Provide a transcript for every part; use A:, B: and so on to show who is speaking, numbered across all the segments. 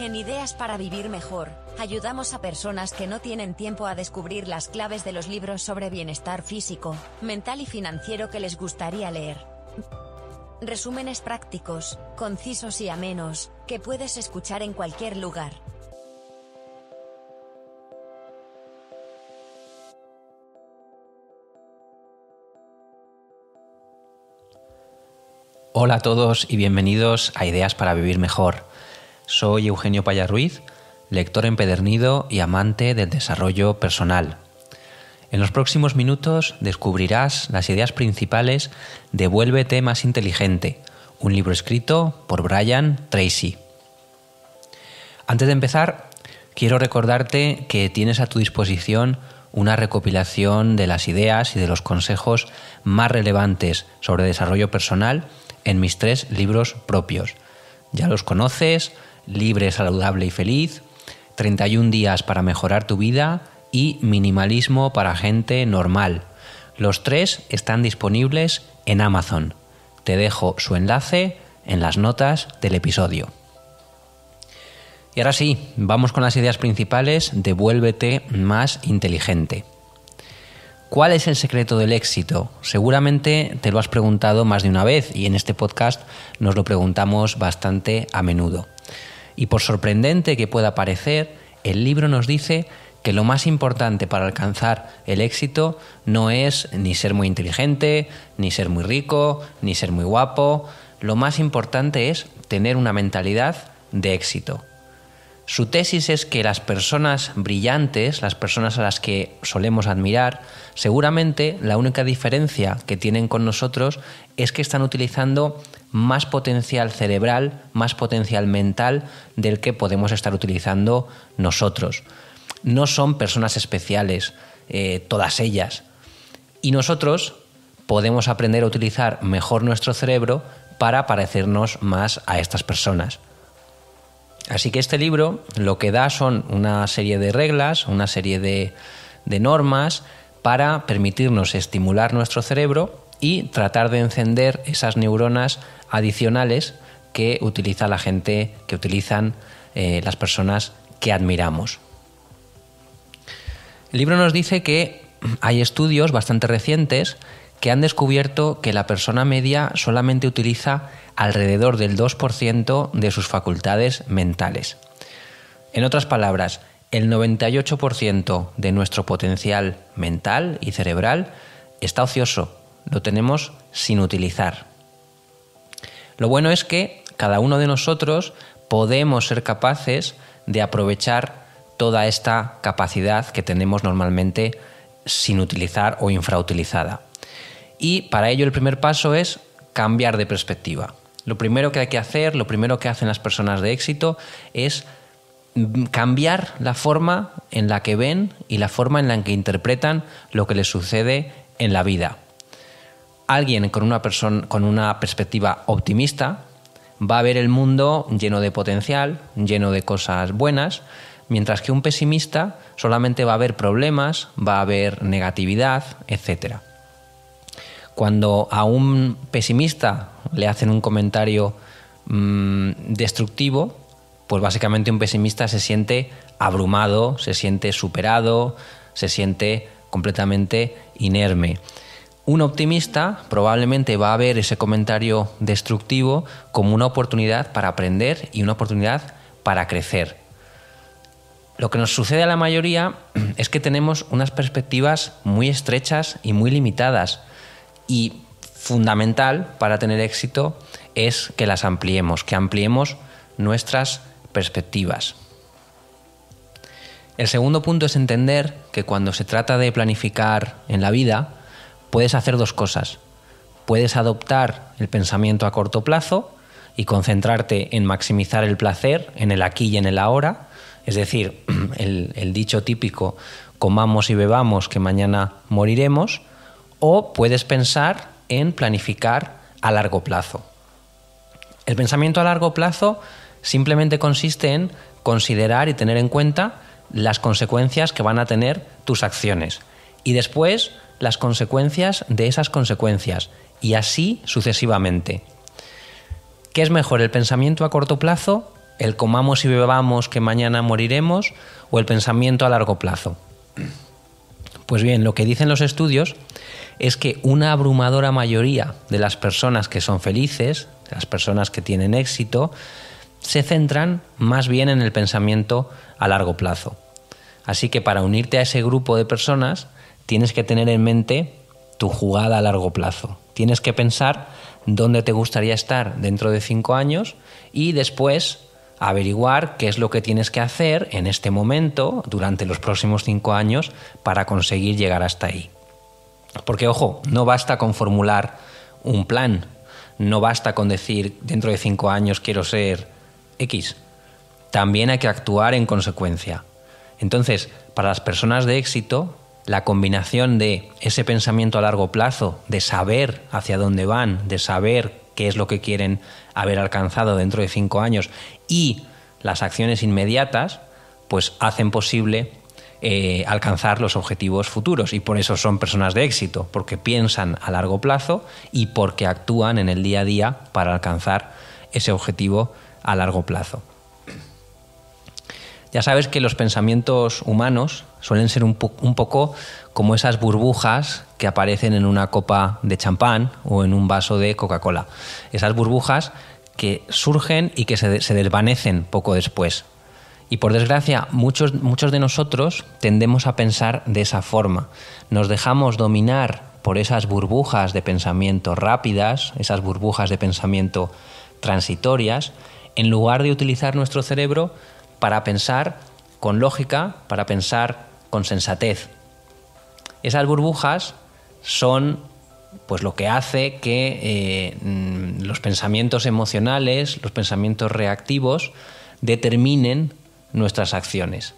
A: En Ideas para Vivir Mejor, ayudamos a personas que no tienen tiempo a descubrir las claves de los libros sobre bienestar físico, mental y financiero que les gustaría leer. Resúmenes prácticos, concisos y amenos, que puedes escuchar en cualquier lugar. Hola a todos y bienvenidos a Ideas para Vivir Mejor soy Eugenio Paya lector empedernido y amante del desarrollo personal. En los próximos minutos descubrirás las ideas principales de Vuélvete más inteligente, un libro escrito por Brian Tracy. Antes de empezar, quiero recordarte que tienes a tu disposición una recopilación de las ideas y de los consejos más relevantes sobre desarrollo personal en mis tres libros propios. Ya los conoces, libre, saludable y feliz, 31 días para mejorar tu vida y minimalismo para gente normal. Los tres están disponibles en Amazon. Te dejo su enlace en las notas del episodio. Y ahora sí, vamos con las ideas principales de Vuélvete más inteligente. ¿Cuál es el secreto del éxito? Seguramente te lo has preguntado más de una vez y en este podcast nos lo preguntamos bastante a menudo. Y por sorprendente que pueda parecer, el libro nos dice que lo más importante para alcanzar el éxito no es ni ser muy inteligente, ni ser muy rico, ni ser muy guapo. Lo más importante es tener una mentalidad de éxito. Su tesis es que las personas brillantes, las personas a las que solemos admirar, seguramente la única diferencia que tienen con nosotros es que están utilizando más potencial cerebral, más potencial mental del que podemos estar utilizando nosotros. No son personas especiales, eh, todas ellas. Y nosotros podemos aprender a utilizar mejor nuestro cerebro para parecernos más a estas personas. Así que este libro lo que da son una serie de reglas, una serie de, normas para permitirnos estimular nuestro cerebro y tratar de encender esas neuronas adicionales que utiliza la gente, que utilizan eh, las personas que admiramos. El libro nos dice que hay estudios bastante recientes que han descubierto que la persona media solamente utiliza alrededor del 2% de sus facultades mentales. En otras palabras, el 98% de nuestro potencial mental y cerebral está ocioso, lo tenemos sin utilizar. Lo bueno es que cada uno de nosotros podemos ser capaces de aprovechar toda esta capacidad que tenemos normalmente sin utilizar o infrautilizada. Y para ello el primer paso es cambiar de perspectiva. Lo primero que hay que hacer, lo primero que hacen las personas de éxito es cambiar la forma en la que ven y la forma en la que interpretan lo que les sucede en la vida. Alguien con una, con una perspectiva optimista va a ver el mundo lleno de potencial, lleno de cosas buenas, mientras que un pesimista solamente va a ver problemas, va a ver negatividad, etc. Cuando a un pesimista le hacen un comentario mm, destructivo, pues básicamente un pesimista se siente abrumado, se siente superado, se siente completamente inerme. Un optimista probablemente va a ver ese comentario destructivo como una oportunidad para aprender y una oportunidad para crecer. Lo que nos sucede a la mayoría es que tenemos unas perspectivas muy estrechas y muy limitadas y fundamental para tener éxito es que las ampliemos, que ampliemos nuestras perspectivas. El segundo punto es entender que cuando se trata de planificar en la vida, puedes hacer dos cosas. Puedes adoptar el pensamiento a corto plazo y concentrarte en maximizar el placer, en el aquí y en el ahora. Es decir, el, dicho típico, comamos y bebamos que mañana moriremos, o puedes pensar en planificar a largo plazo. El pensamiento a largo plazo simplemente consiste en considerar y tener en cuenta las consecuencias que van a tener tus acciones y después las consecuencias de esas consecuencias y así sucesivamente. ¿Qué es mejor, el pensamiento a corto plazo, el comamos y bebamos que mañana moriremos o el pensamiento a largo plazo? Pues bien, lo que dicen los estudios es que una abrumadora mayoría de las personas que son felices, las personas que tienen éxito, se centran más bien en el pensamiento a largo plazo. Así que para unirte a ese grupo de personas tienes que tener en mente tu jugada a largo plazo. Tienes que pensar dónde te gustaría estar dentro de cinco años y después averiguar qué es lo que tienes que hacer en este momento, durante los próximos cinco años, para conseguir llegar hasta ahí. Porque, ojo, no basta con formular un plan, no basta con decir dentro de cinco años quiero ser X. También hay que actuar en consecuencia. Entonces, para las personas de éxito, la combinación de ese pensamiento a largo plazo, de saber hacia dónde van, de saber qué es lo que quieren haber alcanzado dentro de cinco años y las acciones inmediatas, pues hacen posible eh, alcanzar los objetivos futuros y por eso son personas de éxito, porque piensan a largo plazo y porque actúan en el día a día para alcanzar ese objetivo a largo plazo. Ya sabes que los pensamientos humanos Suelen ser un, poco como esas burbujas que aparecen en una copa de champán o en un vaso de Coca-Cola. Esas burbujas que surgen y que se, desvanecen poco después. Y por desgracia, muchos, muchos de nosotros tendemos a pensar de esa forma. Nos dejamos dominar por esas burbujas de pensamiento rápidas, esas burbujas de pensamiento transitorias, en lugar de utilizar nuestro cerebro para pensar con lógica, para pensar con sensatez. Esas burbujas son pues lo que hace que eh, mm, los pensamientos emocionales, los pensamientos reactivos, determinen nuestras acciones.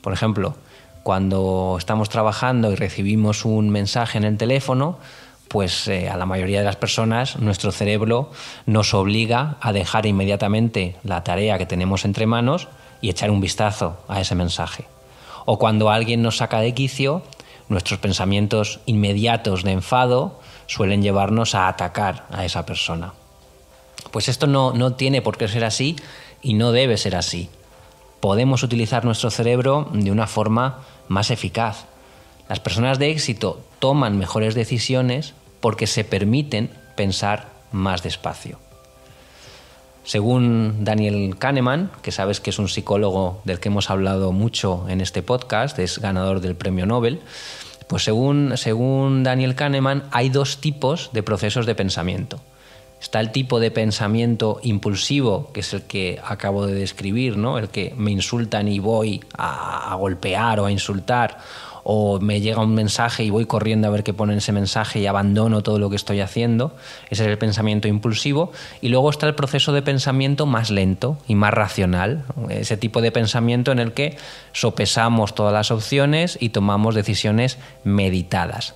A: Por ejemplo, cuando estamos trabajando y recibimos un mensaje en el teléfono, pues eh, a la mayoría de las personas nuestro cerebro nos obliga a dejar inmediatamente la tarea que tenemos entre manos y echar un vistazo a ese mensaje o cuando alguien nos saca de quicio, nuestros pensamientos inmediatos de enfado suelen llevarnos a atacar a esa persona. Pues esto no, no tiene por qué ser así y no debe ser así. Podemos utilizar nuestro cerebro de una forma más eficaz. Las personas de éxito toman mejores decisiones porque se permiten pensar más despacio. Según Daniel Kahneman, que sabes que es un psicólogo del que hemos hablado mucho en este podcast, es ganador del premio Nobel, pues según, según Daniel Kahneman hay dos tipos de procesos de pensamiento. Está el tipo de pensamiento impulsivo, que es el que acabo de describir, ¿no? El que me insultan y voy a, a golpear o a insultar, o me llega un mensaje y voy corriendo a ver qué pone ese mensaje y abandono todo lo que estoy haciendo. Ese es el pensamiento impulsivo. Y luego está el proceso de pensamiento más lento y más racional, ese tipo de pensamiento en el que sopesamos todas las opciones y tomamos decisiones meditadas.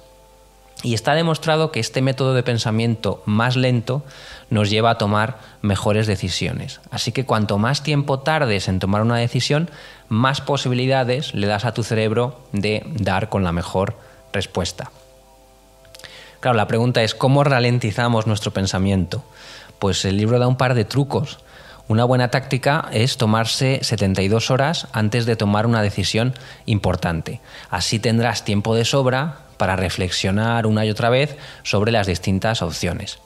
A: Y está demostrado que este método de pensamiento más lento nos lleva a tomar mejores decisiones. Así que cuanto más tiempo tardes en tomar una decisión, más posibilidades le das a tu cerebro de dar con la mejor respuesta. Claro, la pregunta es ¿cómo ralentizamos nuestro pensamiento? Pues el libro da un par de trucos. Una buena táctica es tomarse 72 horas antes de tomar una decisión importante. Así tendrás tiempo de sobra para reflexionar una y otra vez sobre las distintas opciones.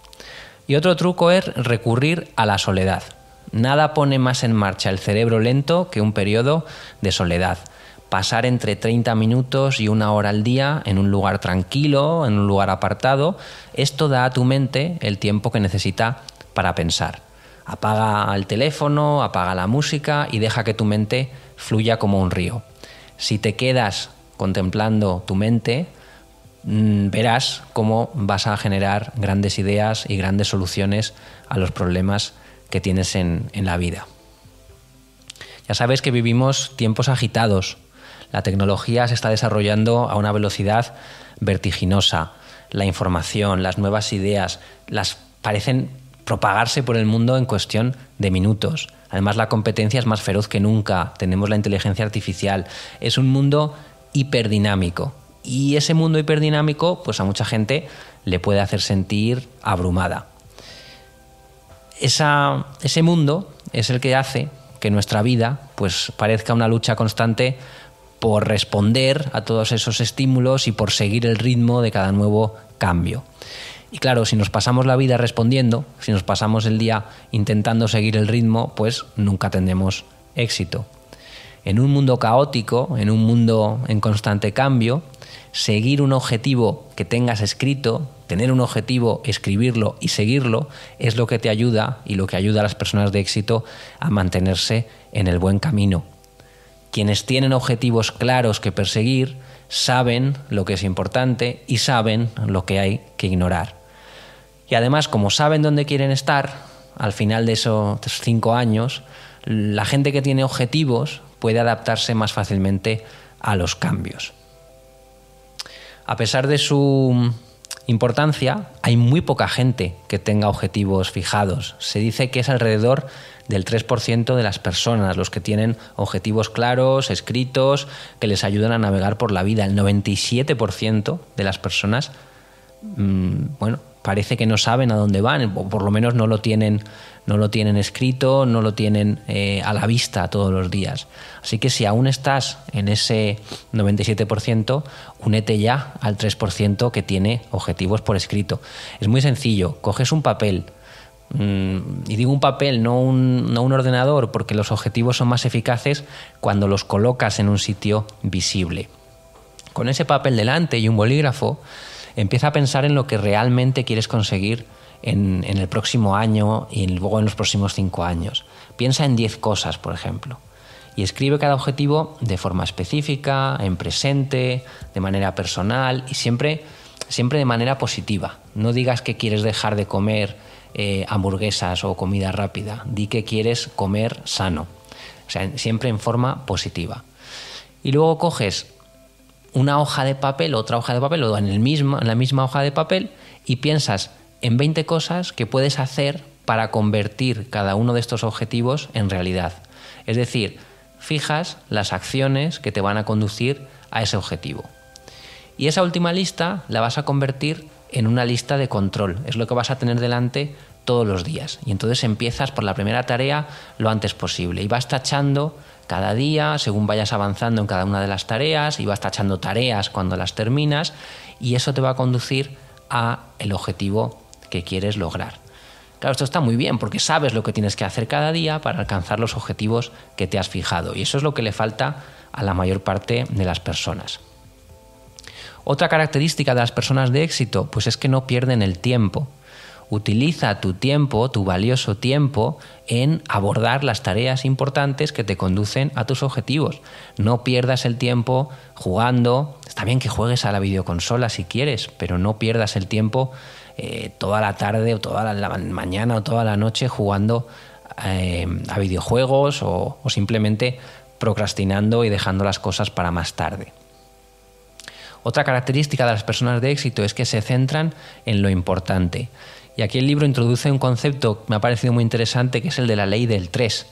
A: Y otro truco es recurrir a la soledad. Nada pone más en marcha el cerebro lento que un periodo de soledad. Pasar entre 30 minutos y una hora al día en un lugar tranquilo, en un lugar apartado, esto da a tu mente el tiempo que necesita para pensar. Apaga el teléfono, apaga la música y deja que tu mente fluya como un río. Si te quedas contemplando tu mente, Mm, verás cómo vas a generar grandes ideas y grandes soluciones a los problemas que tienes en, la vida. Ya sabes que vivimos tiempos agitados. La tecnología se está desarrollando a una velocidad vertiginosa. La información, las nuevas ideas, las parecen propagarse por el mundo en cuestión de minutos. Además, la competencia es más feroz que nunca. Tenemos la inteligencia artificial. Es un mundo hiperdinámico. Y ese mundo hiperdinámico, pues a mucha gente le puede hacer sentir abrumada. ese mundo es el que hace que nuestra vida pues parezca una lucha constante por responder a todos esos estímulos y por seguir el ritmo de cada nuevo cambio. Y claro, si nos pasamos la vida respondiendo, si nos pasamos el día intentando seguir el ritmo, pues nunca tendremos éxito. En un mundo caótico, en un mundo en constante cambio, seguir un objetivo que tengas escrito, tener un objetivo, escribirlo y seguirlo, es lo que te ayuda y lo que ayuda a las personas de éxito a mantenerse en el buen camino. Quienes tienen objetivos claros que perseguir, saben lo que es importante y saben lo que hay que ignorar. Y además, como saben dónde quieren estar, al final de esos cinco años, la gente que tiene objetivos puede adaptarse más fácilmente a los cambios a pesar de su importancia, hay muy poca gente que tenga objetivos fijados. Se dice que es alrededor del 3% de las personas los que tienen objetivos claros, escritos, que les ayudan a navegar por la vida. El 97% de las personas, mm, bueno, parece que no saben a dónde van, o por lo menos no lo tienen no lo tienen escrito, no lo tienen eh, a la vista todos los días. Así que si aún estás en ese 97%, únete ya al 3% que tiene objetivos por escrito. Es muy sencillo, coges un papel, mm, y digo un papel, no no un, ordenador, porque los objetivos son más eficaces cuando los colocas en un sitio visible. Con ese papel delante y un bolígrafo, empieza a pensar en lo que realmente quieres conseguir en, el próximo año y luego en los próximos cinco años. Piensa en diez cosas, por ejemplo y escribe cada objetivo de forma específica, en presente, de manera personal y siempre, siempre de manera positiva. No digas que quieres dejar de comer eh, hamburguesas o comida rápida, di que quieres comer sano, o sea, siempre en forma positiva. Y luego coges una hoja de papel, otra hoja de papel o en, el en la misma hoja de papel y piensas en 20 cosas que puedes hacer para convertir cada uno de estos objetivos en realidad. Es decir, fijas las acciones que te van a conducir a ese objetivo. Y esa última lista la vas a convertir en una lista de control. Es lo que vas a tener delante todos los días. Y entonces empiezas por la primera tarea lo antes posible. Y vas tachando cada día, según vayas avanzando en cada una de las tareas, y vas tachando tareas cuando las terminas. Y eso te va a conducir a el objetivo que quieres lograr. Claro, esto está muy bien porque sabes lo que tienes que hacer cada día para alcanzar los objetivos que te has fijado y eso es lo que le falta a la mayor parte de las personas. Otra característica de las personas de éxito, pues es que no pierden el tiempo. Utiliza tu tiempo, tu valioso tiempo, en abordar las tareas importantes que te conducen a tus objetivos. No pierdas el tiempo jugando. Está bien que juegues a la videoconsola si quieres, pero no pierdas el tiempo eh, toda la tarde o toda la, mañana o toda la noche jugando eh, a videojuegos o, o simplemente procrastinando y dejando las cosas para más tarde. Otra característica de las personas de éxito es que se centran en lo importante. Y aquí el libro introduce un concepto que me ha parecido muy interesante, que es el de la ley del 3.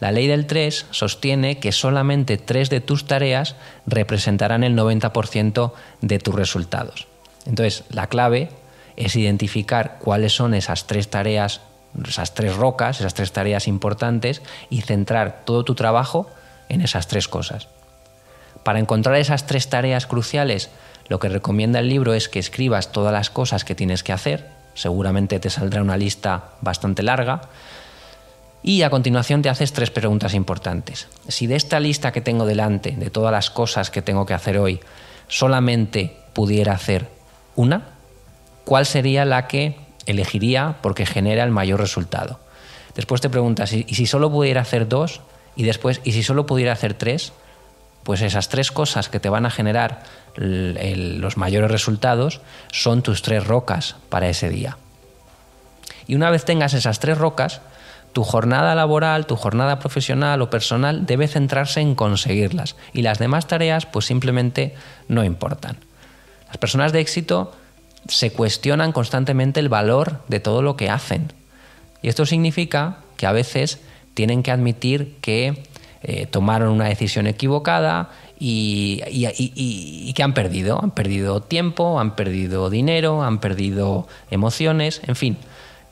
A: La ley del 3 sostiene que solamente 3 de tus tareas representarán el 90% de tus resultados. Entonces, la clave es identificar cuáles son esas tres tareas, esas tres rocas, esas tres tareas importantes y centrar todo tu trabajo en esas tres cosas. Para encontrar esas tres tareas cruciales, lo que recomienda el libro es que escribas todas las cosas que tienes que hacer, seguramente te saldrá una lista bastante larga, y a continuación te haces tres preguntas importantes. Si de esta lista que tengo delante, de todas las cosas que tengo que hacer hoy, solamente pudiera hacer una, cuál sería la que elegiría porque genera el mayor resultado. Después te preguntas, ¿y si solo pudiera hacer dos? Y después, ¿y si solo pudiera hacer tres? Pues esas tres cosas que te van a generar los mayores resultados son tus tres rocas para ese día. Y una vez tengas esas tres rocas, tu jornada laboral, tu jornada profesional o personal debe centrarse en conseguirlas y las demás tareas pues simplemente no importan. Las personas de éxito se cuestionan constantemente el valor de todo lo que hacen. Y esto significa que a veces tienen que admitir que eh, tomaron una decisión equivocada y, y, que han perdido. Han perdido tiempo, han perdido dinero, han perdido emociones, en fin.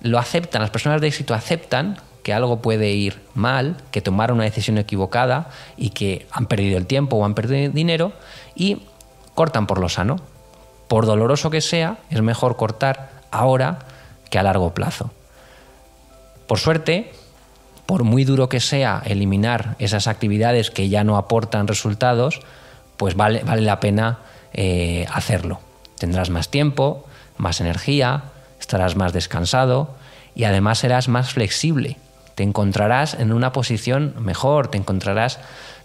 A: Lo aceptan, las personas de éxito aceptan que algo puede ir mal, que tomaron una decisión equivocada y que han perdido el tiempo o han perdido dinero y cortan por lo sano por doloroso que sea, es mejor cortar ahora que a largo plazo. Por suerte, por muy duro que sea eliminar esas actividades que ya no aportan resultados, pues vale, la pena eh, hacerlo. Tendrás más tiempo, más energía, estarás más descansado y además serás más flexible. Te encontrarás en una posición mejor, te encontrarás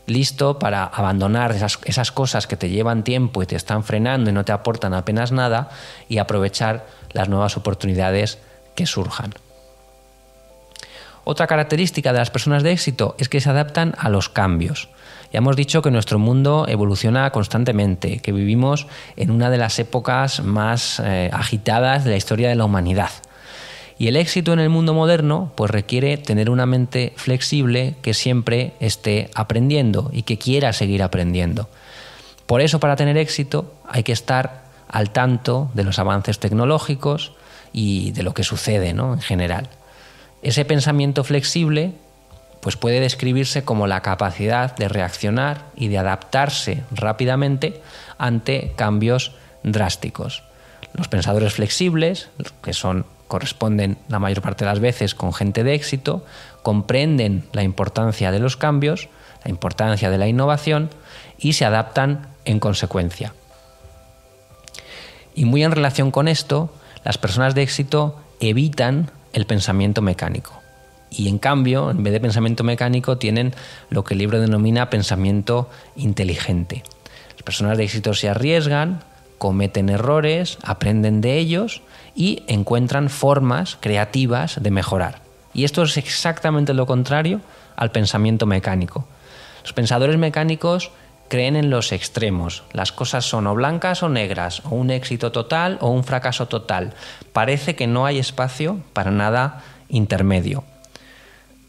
A: listo para abandonar esas, cosas que te llevan tiempo y te están frenando y no te aportan apenas nada y aprovechar las nuevas oportunidades que surjan. Otra característica de las personas de éxito es que se adaptan a los cambios. Ya hemos dicho que nuestro mundo evoluciona constantemente, que vivimos en una de las épocas más eh, agitadas de la historia de la humanidad. Y el éxito en el mundo moderno pues requiere tener una mente flexible que siempre esté aprendiendo y que quiera seguir aprendiendo. Por eso para tener éxito hay que estar al tanto de los avances tecnológicos y de lo que sucede en general. Ese pensamiento flexible pues puede describirse como la capacidad de reaccionar y de adaptarse rápidamente ante cambios drásticos. Los pensadores flexibles, que son corresponden la mayor parte de las veces con gente de éxito, comprenden la importancia de los cambios, la importancia de la innovación y se adaptan en consecuencia. Y muy en relación con esto, las personas de éxito evitan el pensamiento mecánico. Y en cambio, en vez de pensamiento mecánico, tienen lo que el libro denomina pensamiento inteligente. Las personas de éxito se arriesgan, cometen errores, aprenden de ellos y encuentran formas creativas de mejorar. Y esto es exactamente lo contrario al pensamiento mecánico. Los pensadores mecánicos creen en los extremos. Las cosas son o blancas o negras, o un éxito total o un fracaso total. Parece que no hay espacio para nada intermedio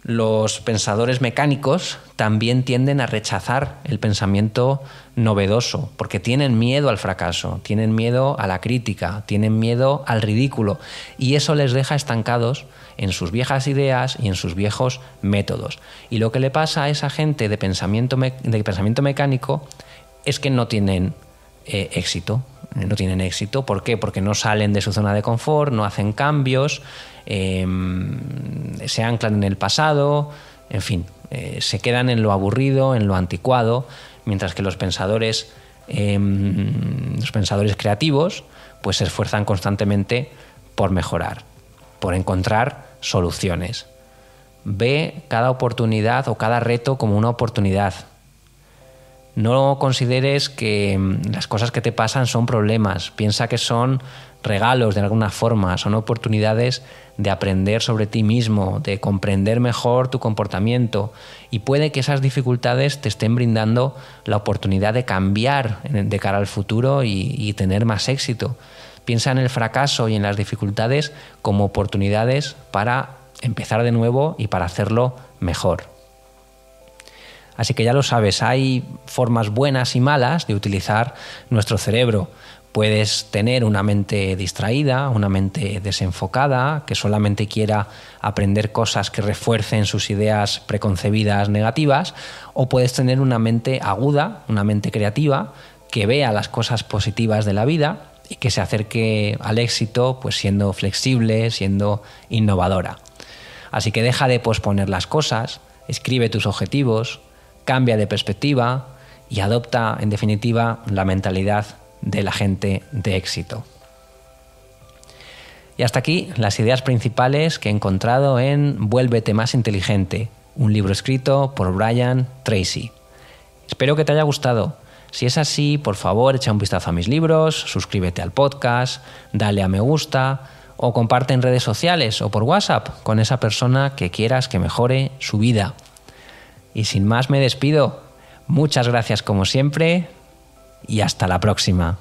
A: los pensadores mecánicos también tienden a rechazar el pensamiento novedoso, porque tienen miedo al fracaso, tienen miedo a la crítica, tienen miedo al ridículo, y eso les deja estancados en sus viejas ideas y en sus viejos métodos. Y lo que le pasa a esa gente de pensamiento, de pensamiento mecánico es que no tienen eh, éxito, no tienen éxito. ¿Por qué? Porque no salen de su zona de confort, no hacen cambios Em, se anclan en el pasado, en fin, eh, se quedan en lo aburrido, en lo anticuado, mientras que los pensadores, em, los pensadores creativos, pues se esfuerzan constantemente por mejorar, por encontrar soluciones. Ve cada oportunidad o cada reto como una oportunidad, no consideres que mm, las cosas que te pasan son problemas, piensa que son regalos de alguna forma, son oportunidades de aprender sobre ti mismo, de comprender mejor tu comportamiento y puede que esas dificultades te estén brindando la oportunidad de cambiar de cara al futuro y, tener más éxito. Piensa en el fracaso y en las dificultades como oportunidades para empezar de nuevo y para hacerlo mejor. Así que ya lo sabes, hay formas buenas y malas de utilizar nuestro cerebro. Puedes tener una mente distraída, una mente desenfocada, que solamente quiera aprender cosas que refuercen sus ideas preconcebidas negativas, o puedes tener una mente aguda, una mente creativa, que vea las cosas positivas de la vida y que se acerque al éxito pues siendo flexible, siendo innovadora. Así que deja de posponer las cosas, escribe tus objetivos, cambia de perspectiva y adopta, en definitiva, la mentalidad de la gente de éxito. Y hasta aquí las ideas principales que he encontrado en Vuélvete más inteligente, un libro escrito por Brian Tracy. Espero que te haya gustado. Si es así, por favor, echa un vistazo a mis libros, suscríbete al podcast, dale a me gusta o comparte en redes sociales o por WhatsApp con esa persona que quieras que mejore su vida. Y sin más me despido. Muchas gracias como siempre y hasta la próxima.